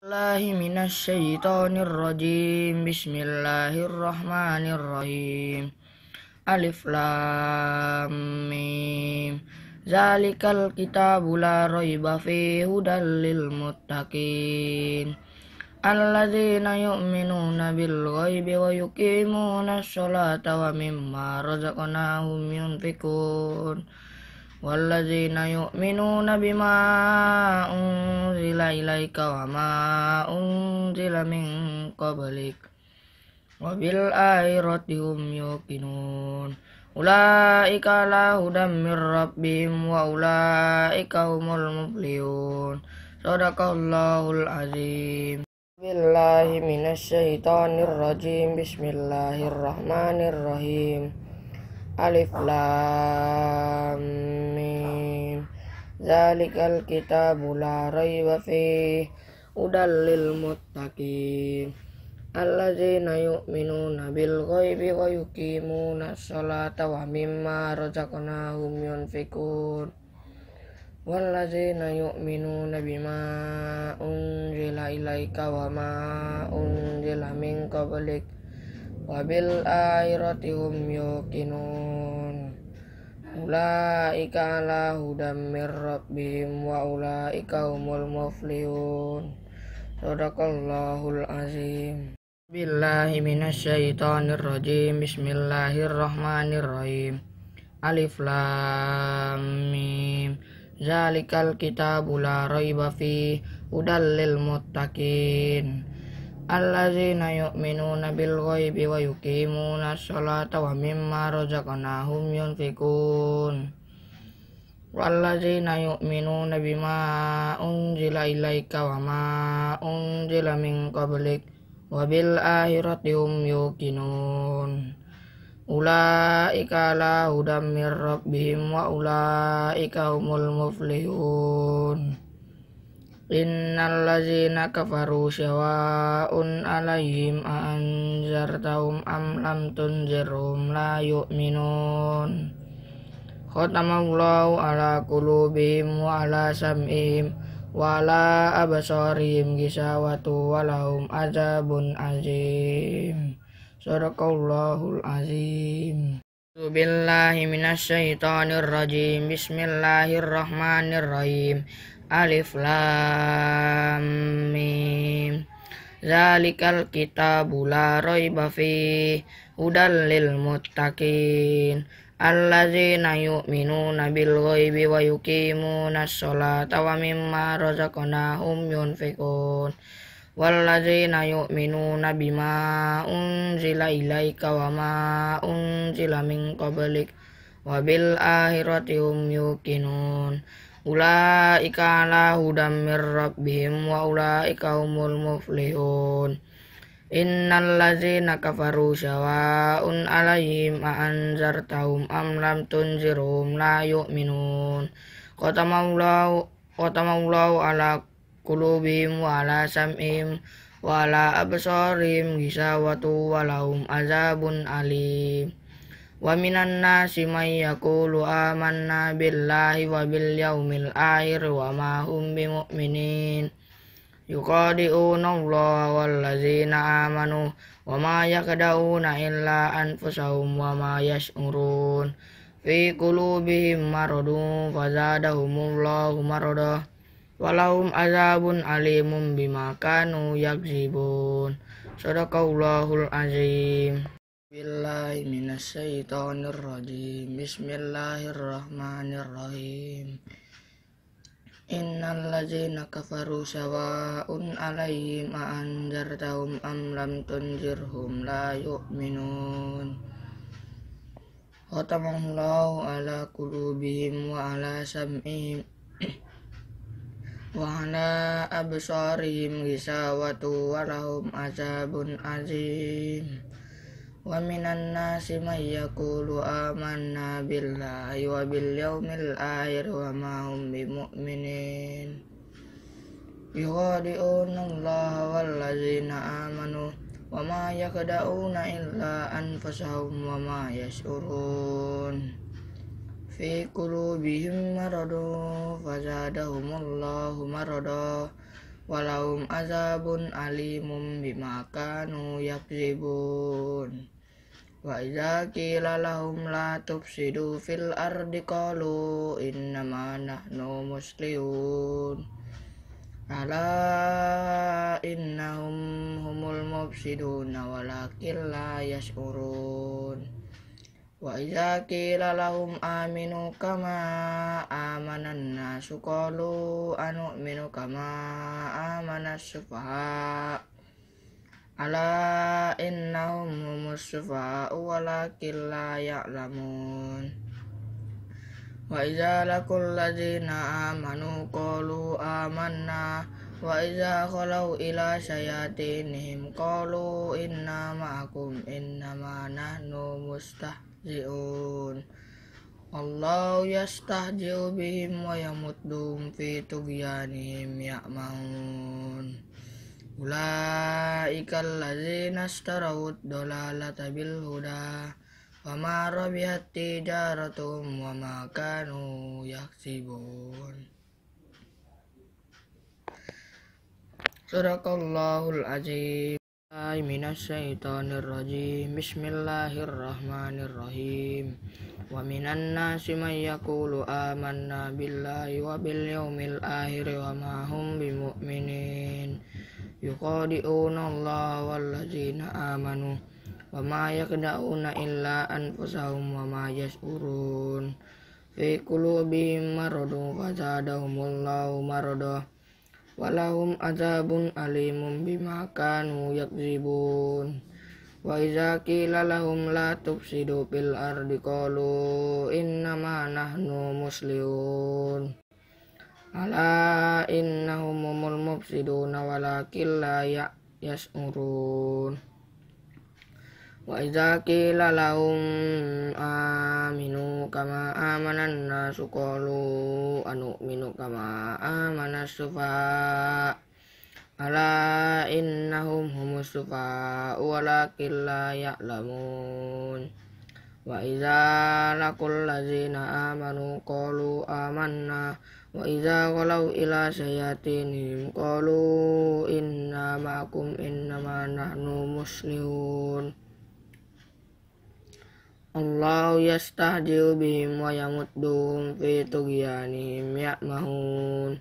Bismillahirrahmanirrahim. Bismillahirrahmanirrahim. Alif lam mim. Zalikal kitabu la raiba fihi hudal lil muttaqin. Alladzina yu'minuna bil ghaibi wa yuqimuna sholata wa mimma razaqnahum Wallazina yu'minu nabi ma'un zila ilaika wa ma'un zila min kablik Wa bil airatihum yu'minun Ula'ika la hudam min rabbim wa ula'ika humul mubliun Sadaqallahul azim Bismillahirrahmanirrahim. Bismillahirrahmanirrahim. Alif Lam Mim Zalikal kitab la raiba fi Udal lil muttaqin Allazina yu'minuna bil ghaibi wa yuqimuna sholata wa mimma razaqnahum yunfikun Wallazina yu'minuna bima unzila ilaika wa ma unzila min qablik wabil akhirati hum ula ulaika ala hudam mir rabbihim wa ulaika humul muflihun sadaqallahul azim billahi minasyaitonir rajim bismillahirrahmanirrahim alif lam mim zalikal kitabu la raiba fi udallil muttaqin alladzina yu'minuna bil ghaibi wa yuqimuna sholata wa mimma razaqnahum yunfikun walladzina yu'minuna bima unzila ilaika wa ma unzila min qablik wa bil akhirati hum yuqinun ulaika la hudam min rabbihim wa ulaika humul muflihun Innallazina kafaru syawa'un alaihim anzartahum am lam tunzirhum la yu'minun Khatamallahu ala kulubihim wa ala sam'ihim wa ala abasarihim gisawatu walahum azabun azim Surakallahul azim Billahi minasyaitonirrajim Bismillahirrahmanirrahim Alif Lam Mim Zalikal kita bula raiba bafi udal lil muttaqin allazina yu'minuna bil ghaibi wa yuqimuna sholata wa mimma razaqnahum yunfiqun wallazina yu'minuna bima unzila ilaika wa ma unzila min qablik wa bil akhirati hum yuqinun Ulaika ala hudam mir rabbihim wa ulaika humul muflihun. Innal ladzina kafaru syawa'un 'alaihim a anzartahum am lam tunzirhum la yu'minun. Qatamallahu qatamallahu ala qulubihim wa ala sam'ihim wa ala absarihim gisawatu wa lahum azabun alim. Wa minan nasi may yaqulu amanna billahi wa bil yaumil air wa ma hum bimu'minin. Yuqadi'una Allah wallazina amanu wa ma yakda'una illa anfusahum wa ma yash'urun. Fi qulubihim maradun fazadahumullahu maradah. Walahum azabun alimun bima kanu yakzibun. Sadaqallahul azim. Billahi minasyaitonir rajim. Bismillahirrahmanirrahim. Innal ladzina kafaru sawa'un 'alaihim a anzartahum am lam tunzirhum la yu'minun. Khatamallahu 'ala qulubihim wa 'ala sam'ihim wa 'ala absarihim ghisawatu wa lahum 'adzabun 'adzim wa minan nasi may yaqulu amanna billahi wa bil yawmil akhir wa ma hum bimu'minin yughadi'una Allah wal ladzina amanu wa ma yakda'una illa anfusahum wa ma yash'urun fi qulubihim maradun fazadahumullahu maradun Walaum azabun alimum bima kanu yakzibun wa iza kila lahum la tufsidu fil ardi qalu innama nahnu muslimun ala innahum humul mufsiduna walakin la yash'urun وإذا قيل لهم آمنوا كما آمن الناس قالوا أنؤمن كما آمن السفهاء ألا إنهم هم السفهاء ولكن لا يعلمون وإذا لقوا الذين آمنوا قالوا آمنا وإذا خلوا إلى شياطينهم قالوا إنا معكم إنما نحن مستهزئون jiun Allah yastahji'u bihim wa yamuddum fi tughyanihim ya'maun Ulaikal ladzina ashtarawud dalalata bil huda wa ma rabihat jaratum wa ma kanu yaksibun Surakallahul azim Hai rajim, Bismillahirrahmanirrahim Wa minan nasi may yaqulu amanna billahi wa bil yaumil akhir wa ma hum bimu'minin Yuqadi'una Allah wallazina amanu Wa ma yakda'una illa anfusahum wa ma yas'urun Fi qulubihim maradun fazadahumullahu maradah walahum adzabun alimum bima kanu yakzibun wa iza qila lahum la tufsidu fil ardi qalu innama nahnu muslimun ala innahumul mufsiduna walakin la ya'yas'urun wa idza qila lahum aminu kama amana sukolu anu minu kama amana sufa ala hum humus sufa walakin la ya'lamun wa idza laqul ladzina amanu kolu amanna wa idza qalu ila sayatinihim qalu inna ma'akum innama nu muslimun Allah yastahdiu bihim wa yamudduhum fi mahun ya'mahun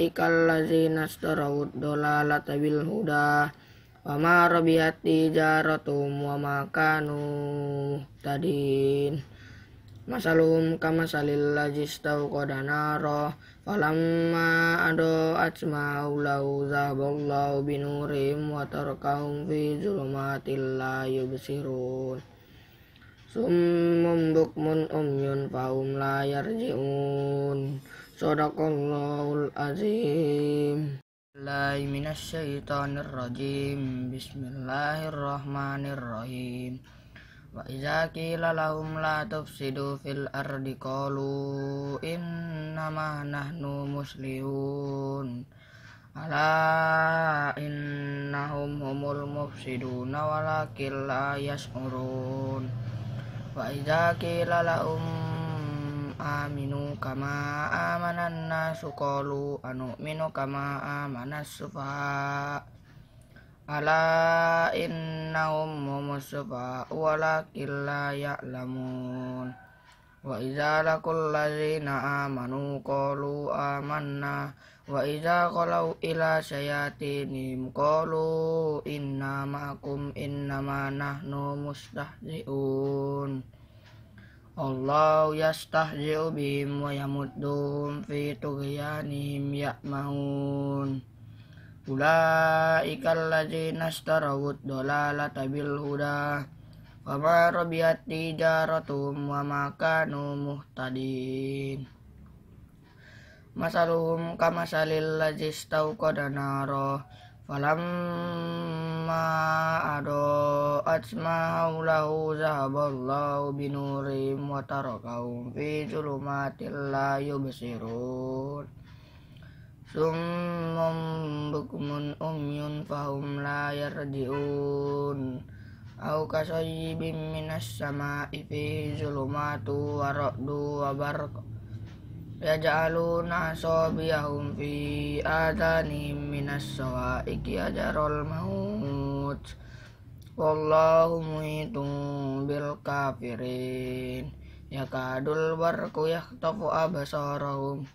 ikal lazina starawud dolalata bil huda Wa ma rabiat tijaratum wa ma kanu tadin Masalum kama salil lajistau naro Falamma ado atsma'u lau binurim Wa fi zulumatil layu yubsirun summum bukmun umyun faum layar jiun sadaqallahul azim Lai syaitanir rajim Bismillahirrahmanirrahim Wa iza qila lahum la tufsidu fil ardi qalu innama nahnu muslihun Ala innahum humul mufsiduna walakin la wa idza qila lahum aminu kama amanan nasu qalu anu'minu kama amanas sufaha ala innahum humus sufaha walakin la ya'lamun wa idza laqul ladzina amanu qalu amanna wa idza qalau ila syayatinihim qalu inna ma'akum innama nahnu mustahzi'un Allah yastahzi'u bihim wa yamudduhum fi tughyanihim ya'mahun Ulaika alladzina ashtarawud dalalata bil huda wa ma rabiyat tijaratuhum wa ma kanu muhtadin masaluhum kama salil lazis tau falam ma ado atsma haulahu zahaballahu binurim wa tarakahum fi zulumatil la yubsirun summum bukmun umyun fahum la diun au kasayyibin minas sama fi zulumatu wa ra'du wa yaj'aluna asabiyahum fi adani minas sawa'iqi ajarol maut wallahu muhitum bil kafirin yakadul barku yahtafu abasarahum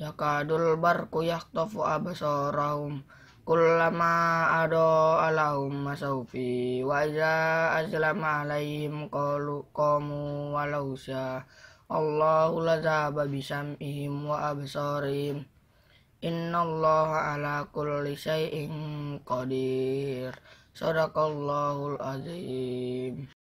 yakadul barku yahtafu abasarahum kullama ado alahum masaufi wa iza azlama alaihim qalu qamu walau syaa Allahu la zahaba bisam'ihim wa absarihim Innallaha ala kulli syai'in qadir Sadaqallahul azim